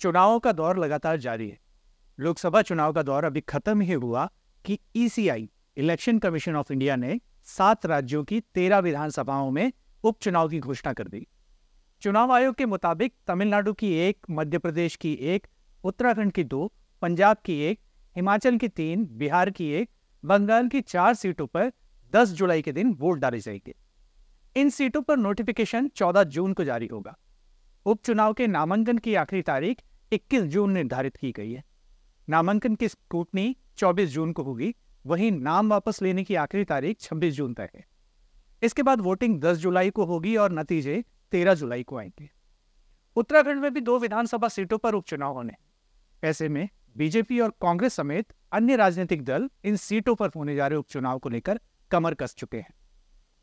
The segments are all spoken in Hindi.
चुनावों का दौर लगातार जारी है लोकसभा चुनाव का दौर अभी खत्म ही हुआ कि ECI election commission of India ने सात राज्यों की तेरह विधानसभाओं में उपचुनाव की घोषणा कर दी चुनाव आयोग के मुताबिक तमिलनाडु की एक मध्य प्रदेश की एक उत्तराखंड की दो पंजाब की एक हिमाचल की तीन बिहार की एक बंगाल की चार सीटों पर 10 जुलाई के दिन वोट डाले जाएंगे इन सीटों पर नोटिफिकेशन 14 जून को जारी होगा उपचुनाव के नामांकन की आखिरी तारीख 21 जून निर्धारित की गई है नामांकन की स्क्रूटनी 24 जून को होगी वहीं नाम वापस लेने की आखिरी तारीख 26 जून तक है इसके बाद वोटिंग 10 जुलाई को होगी और नतीजे 13 जुलाई को आएंगे उत्तराखंड में भी दो विधानसभा सीटों पर उपचुनाव होने ऐसे में बीजेपी और कांग्रेस समेत अन्य राजनीतिक दल इन सीटों पर होने जा रहे उपचुनाव को लेकर कमर कस चुके हैं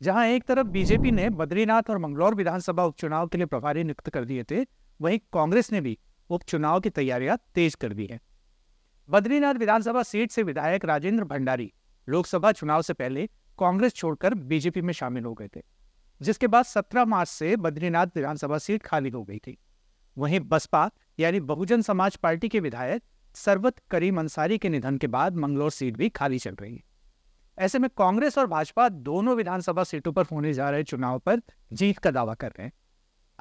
जहां एक तरफ बीजेपी ने बद्रीनाथ और मंगलौर विधानसभा उपचुनाव के लिए प्रभारी नियुक्त कर दिए थे वहीं कांग्रेस ने भी उपचुनाव की तैयारियां तेज कर दी हैं बद्रीनाथ विधानसभा सीट से विधायक राजेंद्र भंडारी लोकसभा चुनाव से पहले कांग्रेस छोड़कर बीजेपी में शामिल हो गए थे जिसके बाद 17 मार्च से बद्रीनाथ विधानसभा सीट खाली हो गई थी वहीं बसपा यानी बहुजन समाज पार्टी के विधायक सरवत करीम अंसारी के निधन के बाद मंगलौर सीट भी खाली चल रही है ऐसे में कांग्रेस और भाजपा दोनों विधानसभा सीटों पर होने जा रहे चुनाव पर जीत का दावा कर रहे हैं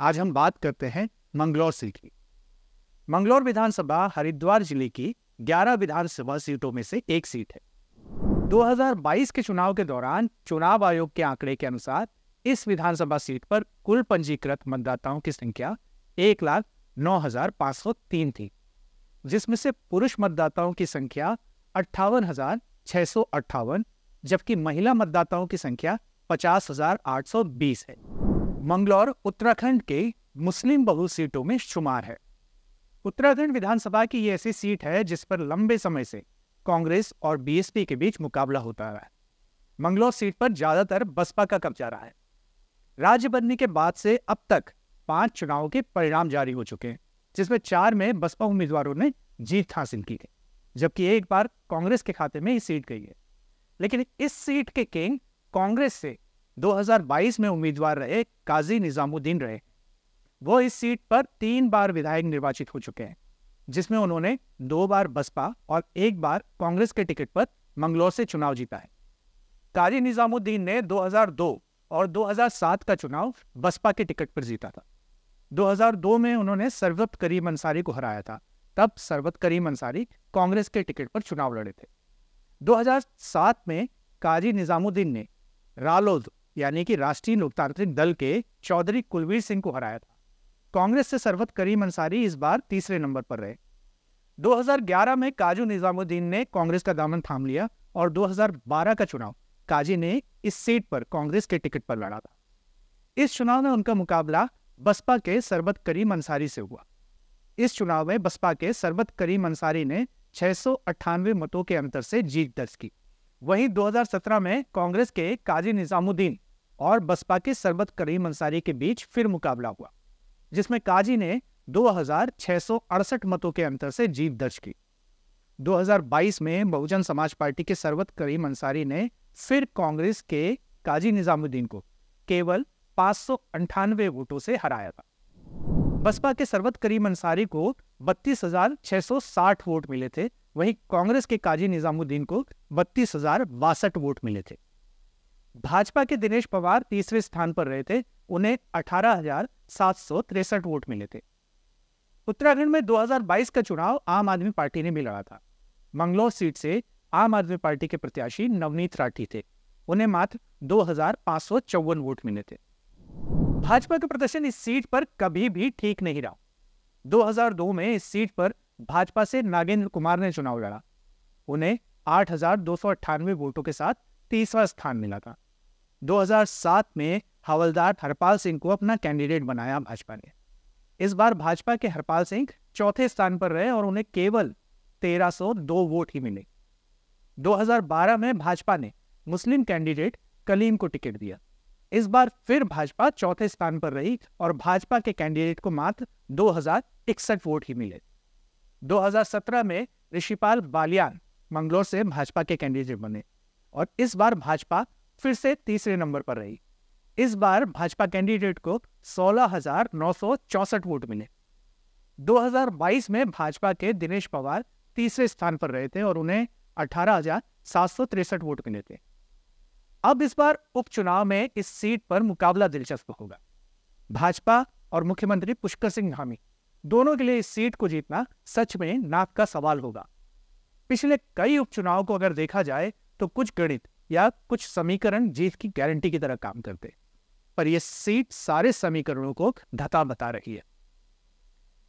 आज हम बात करते हैं मंगलौर सीट की मंगलौर विधानसभा हरिद्वार जिले की 11 विधानसभा सीटों में से एक सीट है 2022 के चुनाव के दौरान चुनाव आयोग के आंकड़े के अनुसार इस विधानसभा सीट पर कुल पंजीकृत मतदाताओं की संख्या एक लाख नौ हजार पांच सौ तीन थी जिसमें से पुरुष मतदाताओं की संख्या अट्ठावन हजार छह सौ अट्ठावन जबकि महिला मतदाताओं की संख्या पचास हजार आठ सौ बीस है मंगलौर उत्तराखंड के मुस्लिम बहुल सीटों में शुमार है उत्तराखंड विधानसभा की ये ऐसी सीट है जिस पर लंबे समय से कांग्रेस और बीएसपी के बीच मुकाबला होता रहा है मंगलौर सीट पर ज्यादातर बसपा का कब्जा रहा है राज्य बनने के बाद से अब तक पांच चुनावों के परिणाम जारी हो चुके हैं जिसमें चार में बसपा उम्मीदवारों ने जीत हासिल की है जबकि एक बार कांग्रेस के खाते में ही सीट गई है लेकिन इस सीट के किंग कांग्रेस से 2022 में उम्मीदवार रहे काजी निजामुद्दीन रहे वो इस सीट पर तीन बार विधायक निर्वाचित हो चुके हैं जिसमें उन्होंने दो बार बसपा और एक बार कांग्रेस के टिकट पर मंगलौर से चुनाव जीता है काजी निजामुद्दीन ने 2002 और 2007 का चुनाव बसपा के टिकट पर जीता था 2002 में उन्होंने सरवत करीम अंसारी को हराया था तब सरवत करीम अंसारी कांग्रेस के टिकट पर चुनाव लड़े थे 2007 में काजी निज़ामुद्दीन ने रालोद यानी कि राष्ट्रीय लोकतांत्रिक दल के चौधरी कुलवीर सिंह को हराया था कांग्रेस से सरवत करीम अंसारी इस बार तीसरे नंबर पर रहे 2011 में काजू निज़ामुद्दीन ने कांग्रेस का दामन थाम लिया और 2012 का चुनाव काजी ने इस सीट पर कांग्रेस के टिकट पर लड़ा था इस चुनाव में उनका मुकाबला बसपा के सरबत करीम अंसारी से हुआ इस चुनाव में बसपा के सरबत करीम अंसारी ने छह मतों के अंतर से जीत दर्ज की वहीं 2017 में कांग्रेस के काजी निजामुद्दीन और बसपा के सरबत करीम अंसारी के बीच फिर मुकाबला हुआ जिसमें काजी ने दो मतों के अंतर से जीत दर्ज की 2022 में बहुजन समाज पार्टी के सरबत करीम अंसारी ने फिर कांग्रेस के काजी निजामुद्दीन को केवल पांच वोटों से हराया था बसपा के सरबत करीम अंसारी को बत्तीस हजार छह सौ साठ वोट मिले थे वहीं कांग्रेस के काजी निजामुद्दीन को बत्तीस हजार बासठ वोट मिले थे भाजपा के दिनेश पवार तीसरे स्थान पर रहे थे उन्हें अठारह हजार सात सौ तिरसठ वोट मिले थे उत्तराखंड में 2022 का चुनाव आम आदमी पार्टी ने भी लड़ा था मंगलौर सीट से आम आदमी पार्टी के प्रत्याशी नवनीत राठी थे उन्हें मात्र दो वोट मिले थे भाजपा का प्रदर्शन इस सीट पर कभी भी ठीक नहीं रहा 2002 में इस सीट पर भाजपा से नागेंद्र कुमार ने चुनाव लड़ा उन्हें आठ वोटों के साथ तीसरा स्थान मिला था 2007 में हवलदार हरपाल सिंह को अपना कैंडिडेट बनाया भाजपा ने इस बार भाजपा के हरपाल सिंह चौथे स्थान पर रहे और उन्हें केवल 1302 वोट ही मिले 2012 में भाजपा ने मुस्लिम कैंडिडेट कलीम को टिकट दिया इस बार फिर भाजपा चौथे स्थान पर रही और भाजपा के कैंडिडेट को मात्र दो वोट ही मिले 2017 में ऋषिपाल बालियान मंगलोर से भाजपा के कैंडिडेट बने और इस बार भाजपा फिर से तीसरे नंबर पर रही इस बार भाजपा कैंडिडेट को सोलह वोट मिले 2022 में भाजपा के दिनेश पवार तीसरे स्थान पर रहे थे और उन्हें अठारह वोट मिले थे अब इस बार उपचुनाव में इस सीट पर मुकाबला दिलचस्प होगा भाजपा और मुख्यमंत्री पुष्कर सिंह धामी दोनों के लिए इस सीट को जीतना सच में नाक का सवाल होगा पिछले कई उपचुनाव को अगर देखा जाए तो कुछ गणित या कुछ समीकरण जीत की गारंटी की तरह काम करते पर यह सीट सारे समीकरणों को धता बता रही है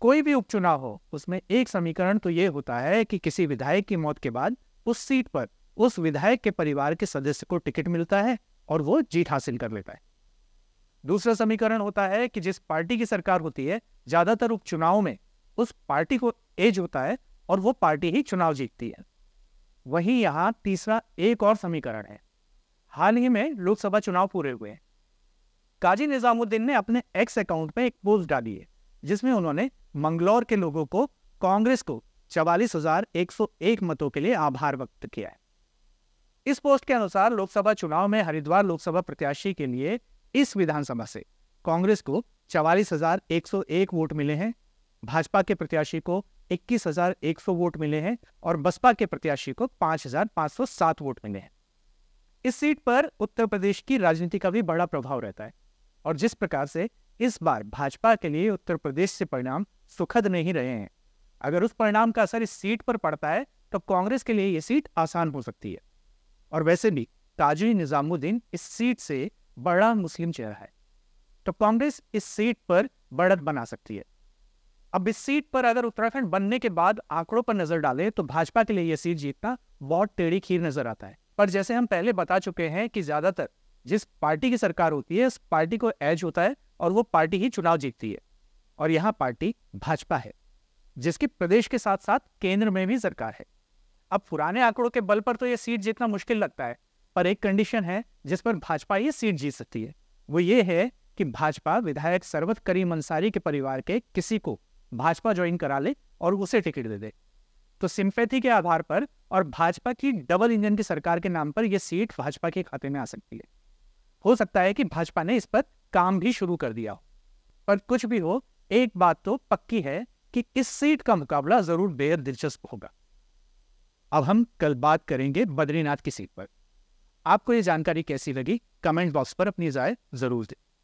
कोई भी उपचुनाव हो उसमें एक समीकरण तो यह होता है कि किसी विधायक की मौत के बाद उस सीट पर उस विधायक के परिवार के सदस्य को टिकट मिलता है और वो जीत हासिल कर लेता है दूसरा समीकरण होता है कि जिस पार्टी की सरकार होती है ज्यादातर उपचुनाव में उस पार्टी को एज होता है और वो पार्टी ही चुनाव जीतती है वहीं यहां तीसरा एक और समीकरण है हाल ही में लोकसभा चुनाव पूरे हुए हैं काजी निजामुद्दीन ने अपने एक्स अकाउंट में एक पोस्ट डाली है जिसमें उन्होंने मंगलौर के लोगों को कांग्रेस को चवालीस हजार एक सौ एक मतों के लिए आभार व्यक्त किया है इस पोस्ट के अनुसार लोकसभा चुनाव में हरिद्वार लोकसभा प्रत्याशी के लिए इस विधानसभा से कांग्रेस को चवालीस हजार एक सौ एक वोट मिले हैं भाजपा के प्रत्याशी को इक्कीस हजार एक सौ वोट मिले हैं और बसपा के प्रत्याशी को पांच हजार पांच सौ सात वोट मिले हैं इस सीट पर उत्तर प्रदेश की राजनीति का भी बड़ा प्रभाव रहता है और जिस प्रकार से इस बार भाजपा के लिए उत्तर प्रदेश से परिणाम सुखद नहीं रहे हैं अगर उस परिणाम का असर इस सीट पर पड़ता है तो कांग्रेस के लिए ये सीट आसान हो सकती है और वैसे भी काजी निज़ामुद्दीन इस सीट से बड़ा मुस्लिम चेहरा है तो कांग्रेस इस सीट पर बढ़त बना सकती है अब इस सीट पर अगर उत्तराखंड बनने के बाद आंकड़ों पर नजर डालें तो भाजपा के लिए यह सीट जीतना बहुत टेढ़ी खीर नजर आता है पर जैसे हम पहले बता चुके हैं कि ज्यादातर जिस पार्टी की सरकार होती है उस पार्टी को एज होता है और वो पार्टी ही चुनाव जीतती है और यहाँ पार्टी भाजपा है जिसकी प्रदेश के साथ साथ केंद्र में भी सरकार है अब पुराने आंकड़ों के बल पर तो ये सीट जीतना मुश्किल लगता है पर एक कंडीशन है जिस पर भाजपा ये सीट जीत सकती है वो ये है कि भाजपा विधायक सरवत करीम अंसारी के परिवार के किसी को भाजपा ज्वाइन करा ले और उसे टिकट दे दे तो सिंपैथी के आधार पर और भाजपा की डबल इंजन की सरकार के नाम पर यह सीट भाजपा के खाते में आ सकती है हो सकता है कि भाजपा ने इस पर काम भी शुरू कर दिया हो पर कुछ भी हो एक बात तो पक्की है कि इस सीट का मुकाबला जरूर बेहद दिलचस्प होगा अब हम कल बात करेंगे बद्रीनाथ की सीट पर आपको ये जानकारी कैसी लगी कमेंट बॉक्स पर अपनी राय जरूर दें